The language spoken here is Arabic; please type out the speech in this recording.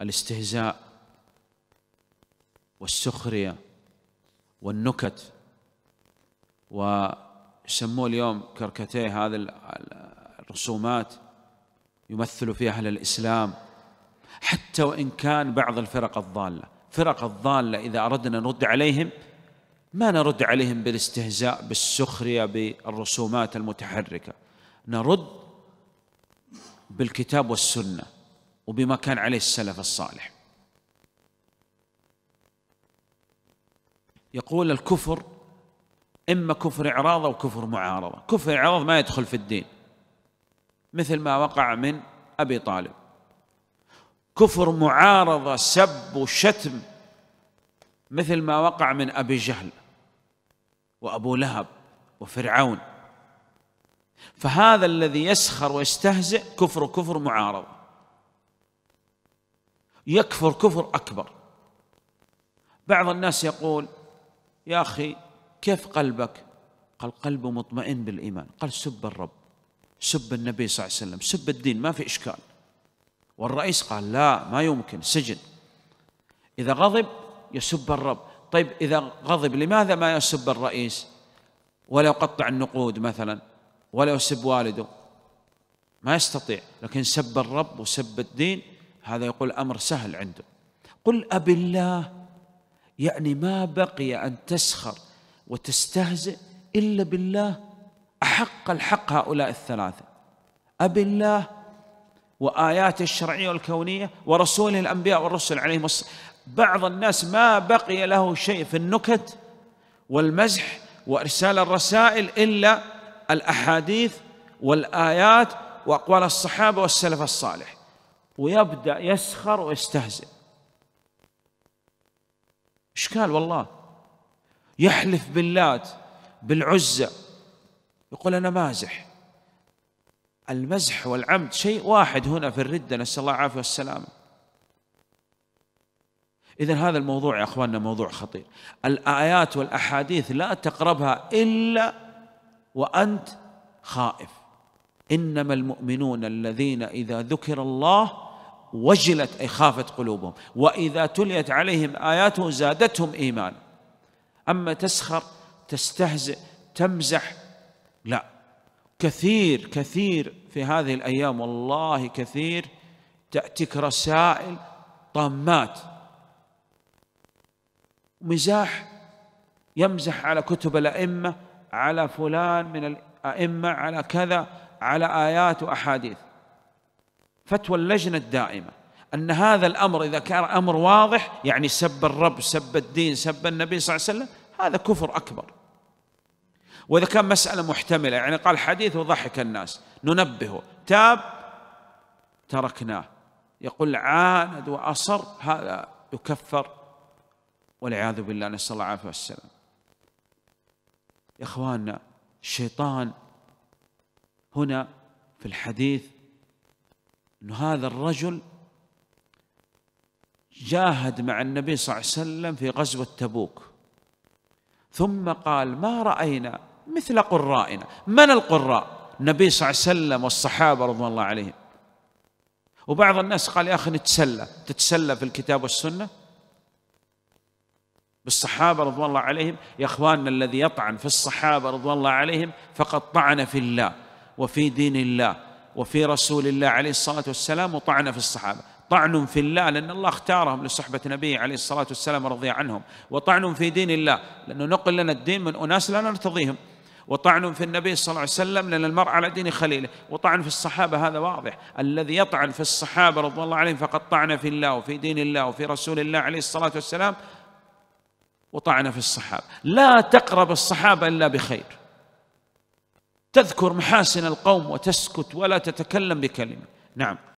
الاستهزاء والسخريه والنكت وسموه اليوم كركتيه هذه الرسومات يمثل فيها اهل الاسلام حتى وان كان بعض الفرق الضاله، فرق الضاله اذا اردنا نرد عليهم ما نرد عليهم بالاستهزاء بالسخريه بالرسومات المتحركه، نرد بالكتاب والسنه وبما كان عليه السلف الصالح يقول الكفر إما كفر إعراض أو كفر معارضة كفر إعراض ما يدخل في الدين مثل ما وقع من أبي طالب كفر معارضة سب وشتم مثل ما وقع من أبي جهل وأبو لهب وفرعون فهذا الذي يسخر ويستهزئ كفر كفر معارضة يكفر كفر أكبر بعض الناس يقول يا أخي كيف قلبك قال قلبه مطمئن بالإيمان قال سب الرب سب النبي صلى الله عليه وسلم سب الدين ما في إشكال والرئيس قال لا ما يمكن سجن إذا غضب يسب الرب طيب إذا غضب لماذا ما يسب الرئيس ولا يقطع النقود مثلا ولا يسب والده ما يستطيع لكن سب الرب وسب الدين هذا يقول أمر سهل عنده قل أب الله يعني ما بقي أن تسخر وتستهزئ إلا بالله أحق الحق هؤلاء الثلاثة أب الله وآياته الشرعية والكونية ورسوله الأنبياء والرسل عليهم الصلاة بعض الناس ما بقي له شيء في النكت والمزح وإرسال الرسائل إلا الأحاديث والآيات وأقوال الصحابة والسلف الصالح ويبدأ يسخر ويستهزئ إشكال والله يحلف باللات بالعزة يقول أنا مازح المزح والعمد شيء واحد هنا في الردة نسأل الله العافية والسلامة إذا هذا الموضوع يا أخواننا موضوع خطير الآيات والأحاديث لا تقربها إلا وأنت خائف إنما المؤمنون الذين إذا ذكر الله وجلت أي خافت قلوبهم وإذا تليت عليهم آياته زادتهم إيمانا أما تسخر تستهزئ تمزح لا كثير كثير في هذه الأيام والله كثير تأتيك رسائل طامات مزاح يمزح على كتب الأئمة على فلان من الأئمة على كذا على آيات وأحاديث فتوى اللجنة الدائمة أن هذا الأمر إذا كان أمر واضح يعني سب الرب سب الدين سب النبي صلى الله عليه وسلم هذا كفر أكبر وإذا كان مسألة محتملة يعني قال حديث وضحك الناس ننبهه تاب تركناه يقول عاند وأصر هذا يكفر والعياذ بالله نسأل الله العافية والسلام يا إخواننا الشيطان هنا في الحديث أن هذا الرجل جاهد مع النبي صلى الله عليه وسلم في غزوة تبوك ثم قال ما رأينا مثل قرائنا من القراء النبي صلى الله عليه وسلم والصحابة رضوان الله عليهم وبعض الناس قال يا أخي نتسلى تتسلى في الكتاب والسنة بالصحابة رضوان الله عليهم يا أخواننا الذي يطعن في الصحابة رضوان الله عليهم فقد طعن في الله وفي دين الله وفي رسول الله عليه الصلاة والسلام وطعن في الصحابة طعن في الله لأن الله اختارهم لصحبة نبيه عليه الصلاة والسلام رضي عنهم وطعن في دين الله لأنه نقل لنا الدين من أناس لا نرتضيهم وطعن في النبي صلى الله عليه وسلم لأن المرء على دين خليله وطعن في الصحابة هذا واضح الذي يطعن في الصحابة رضي الله عليهم فقد طعن في الله وفي دين الله وفي رسول الله عليه الصلاة والسلام وطعن في الصحابة لا تقرب الصحابة إلا بخير تذكر محاسن القوم وتسكت ولا تتكلم بكلمه نعم